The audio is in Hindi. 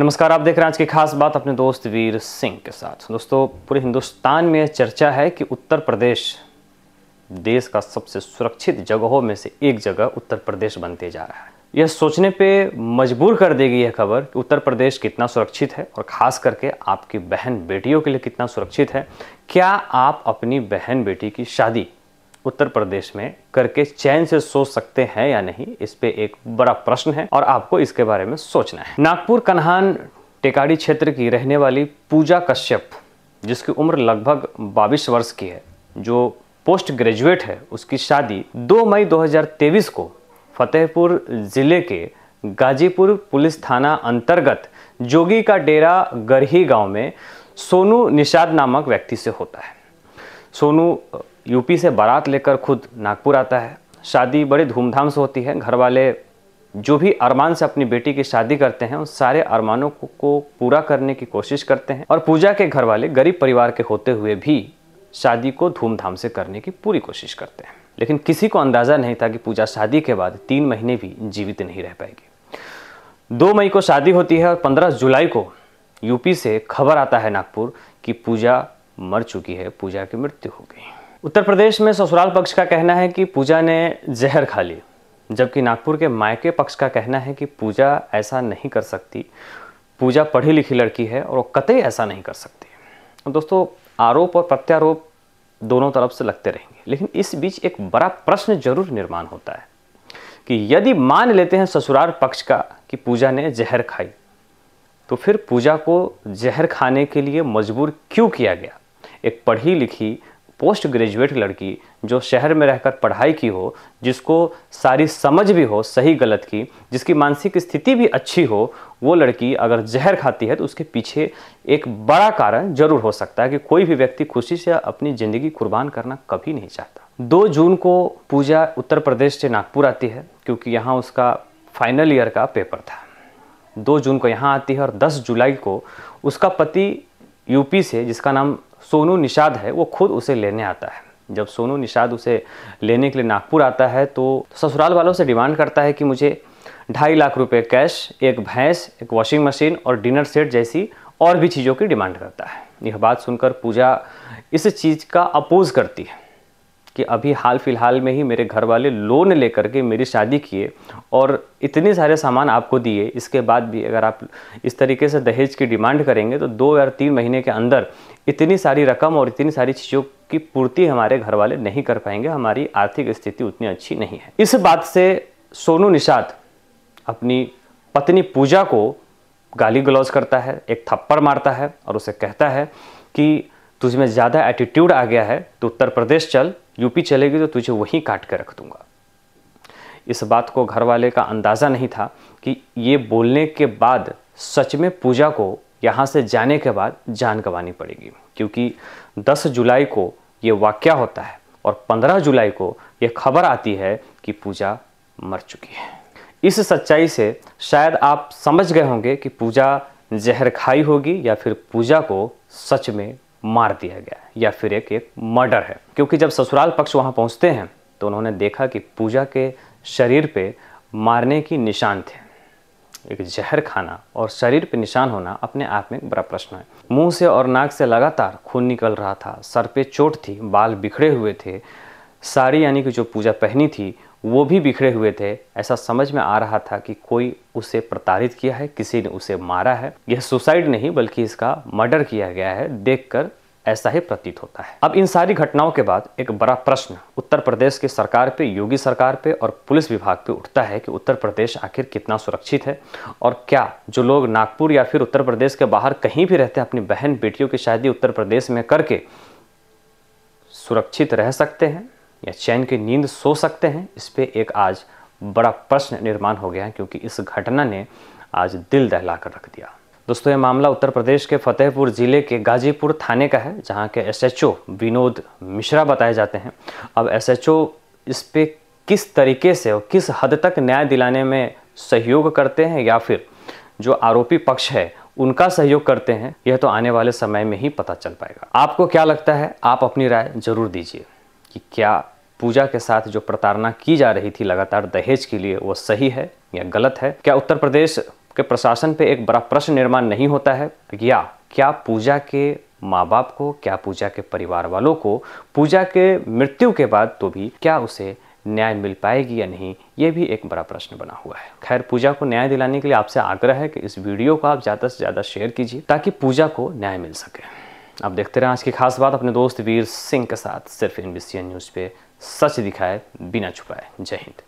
नमस्कार आप देख रहे हैं आज की खास बात अपने दोस्त वीर सिंह के साथ दोस्तों पूरे हिंदुस्तान में चर्चा है कि उत्तर प्रदेश देश का सबसे सुरक्षित जगहों में से एक जगह उत्तर प्रदेश बनते जा रहा है यह सोचने पे मजबूर कर देगी यह खबर कि उत्तर प्रदेश कितना सुरक्षित है और ख़ास करके आपकी बहन बेटियों के लिए कितना सुरक्षित है क्या आप अपनी बहन बेटी की शादी उत्तर प्रदेश में करके चैन से सो सकते हैं या नहीं इस पे एक बड़ा प्रश्न है और आपको इसके बारे में सोचना है नागपुर कन्हान टेकाड़ी क्षेत्र की रहने वाली पूजा कश्यप जिसकी उम्र लगभग बाईस वर्ष की है जो पोस्ट ग्रेजुएट है उसकी शादी 2 मई 2023 को फतेहपुर ज़िले के गाजीपुर पुलिस थाना अंतर्गत जोगी का डेरा गरही गांव में सोनू निषाद नामक व्यक्ति से होता है सोनू यूपी से बारात लेकर खुद नागपुर आता है शादी बड़ी धूमधाम से होती है घर वाले जो भी अरमान से अपनी बेटी की शादी करते हैं उन सारे अरमानों को, को पूरा करने की कोशिश करते हैं और पूजा के घर वाले गरीब परिवार के होते हुए भी शादी को धूमधाम से करने की पूरी कोशिश करते हैं लेकिन किसी को अंदाज़ा नहीं था कि पूजा शादी के बाद तीन महीने भी जीवित नहीं रह पाएगी दो मई को शादी होती है और पंद्रह जुलाई को यूपी से खबर आता है नागपुर कि पूजा मर चुकी है पूजा की मृत्यु हो गई उत्तर प्रदेश में ससुराल पक्ष का कहना है कि पूजा ने जहर खा ली जबकि नागपुर के मायके पक्ष का कहना है कि पूजा ऐसा नहीं कर सकती पूजा पढ़ी लिखी लड़की है और वो कतई ऐसा नहीं कर सकती दोस्तों आरोप और प्रत्यारोप दोनों तरफ से लगते रहेंगे लेकिन इस बीच एक बड़ा प्रश्न जरूर निर्माण होता है कि यदि मान लेते हैं ससुराल पक्ष का कि पूजा ने जहर खाई तो फिर पूजा को जहर खाने के लिए मजबूर क्यों किया गया एक पढ़ी लिखी पोस्ट ग्रेजुएट लड़की जो शहर में रहकर पढ़ाई की हो जिसको सारी समझ भी हो सही गलत की जिसकी मानसिक स्थिति भी अच्छी हो वो लड़की अगर जहर खाती है तो उसके पीछे एक बड़ा कारण जरूर हो सकता है कि कोई भी व्यक्ति खुशी से अपनी ज़िंदगी कुर्बान करना कभी नहीं चाहता दो जून को पूजा उत्तर प्रदेश से नागपुर आती है क्योंकि यहाँ उसका फाइनल ईयर का पेपर था दो जून को यहाँ आती है और दस जुलाई को उसका पति यूपी से जिसका नाम सोनू निषाद है वो खुद उसे लेने आता है जब सोनू निषाद उसे लेने के लिए नागपुर आता है तो ससुराल वालों से डिमांड करता है कि मुझे ढाई लाख रुपए कैश एक भैंस एक वॉशिंग मशीन और डिनर सेट जैसी और भी चीज़ों की डिमांड करता है यह बात सुनकर पूजा इस चीज़ का अपोज करती है कि अभी हाल फिलहाल में ही मेरे घर वाले लोन लेकर के मेरी शादी किए और इतने सारे सामान आपको दिए इसके बाद भी अगर आप इस तरीके से दहेज की डिमांड करेंगे तो दो या तीन महीने के अंदर इतनी सारी रकम और इतनी सारी चीज़ों की पूर्ति हमारे घर वाले नहीं कर पाएंगे हमारी आर्थिक स्थिति उतनी अच्छी नहीं है इस बात से सोनू निषाद अपनी पत्नी पूजा को गाली गलौज करता है एक थप्पड़ मारता है और उसे कहता है कि तुझमें में ज़्यादा एटीट्यूड आ गया है तो उत्तर प्रदेश चल यूपी चलेगी तो तुझे वहीं काट के रख दूंगा इस बात को घर वाले का अंदाज़ा नहीं था कि ये बोलने के बाद सच में पूजा को यहाँ से जाने के बाद जान गंवानी पड़ेगी क्योंकि 10 जुलाई को ये वाक्य होता है और 15 जुलाई को ये खबर आती है कि पूजा मर चुकी है इस सच्चाई से शायद आप समझ गए होंगे कि पूजा जहर खाई होगी या फिर पूजा को सच में मार दिया गया या फिर एक एक मर्डर है क्योंकि जब ससुराल पक्ष वहाँ पहुँचते हैं तो उन्होंने देखा कि पूजा के शरीर पे मारने की निशान थे एक जहर खाना और शरीर पे निशान होना अपने आप में एक बड़ा प्रश्न है मुंह से और नाक से लगातार खून निकल रहा था सर पे चोट थी बाल बिखरे हुए थे साड़ी यानी कि जो पूजा पहनी थी वो भी बिखरे हुए थे ऐसा समझ में आ रहा था कि कोई उसे प्रताड़ित किया है किसी ने उसे मारा है यह सुसाइड नहीं बल्कि इसका मर्डर किया गया है देखकर ऐसा ही प्रतीत होता है अब इन सारी घटनाओं के बाद एक बड़ा प्रश्न उत्तर प्रदेश की सरकार पे योगी सरकार पे और पुलिस विभाग पे उठता है कि उत्तर प्रदेश आखिर कितना सुरक्षित है और क्या जो लोग नागपुर या फिर उत्तर प्रदेश के बाहर कहीं भी रहते हैं अपनी बहन बेटियों की शादी उत्तर प्रदेश में करके सुरक्षित रह सकते हैं या चैन की नींद सो सकते हैं इस पर एक आज बड़ा प्रश्न निर्माण हो गया है क्योंकि इस घटना ने आज दिल दहला कर रख दिया दोस्तों ये मामला उत्तर प्रदेश के फतेहपुर ज़िले के गाजीपुर थाने का है जहाँ के एसएचओ विनोद मिश्रा बताए जाते हैं अब एसएचओ इस पर किस तरीके से और किस हद तक न्याय दिलाने में सहयोग करते हैं या फिर जो आरोपी पक्ष है उनका सहयोग करते हैं यह तो आने वाले समय में ही पता चल पाएगा आपको क्या लगता है आप अपनी राय जरूर दीजिए कि क्या पूजा के साथ जो प्रताड़ना की जा रही थी लगातार दहेज के लिए वो सही है या गलत है क्या उत्तर प्रदेश के प्रशासन पे एक बड़ा प्रश्न निर्माण नहीं होता है या क्या पूजा के माँ बाप को क्या पूजा के परिवार वालों को पूजा के मृत्यु के बाद तो भी क्या उसे न्याय मिल पाएगी या नहीं ये भी एक बड़ा प्रश्न बना हुआ है खैर पूजा को न्याय दिलाने के लिए आपसे आग्रह है कि इस वीडियो को आप ज़्यादा से ज़्यादा शेयर कीजिए ताकि पूजा को न्याय मिल सके आप देखते रहें आज की खास बात अपने दोस्त वीर सिंह के साथ सिर्फ एन न्यूज़ पे सच दिखाए बिना छुपाए जय हिंद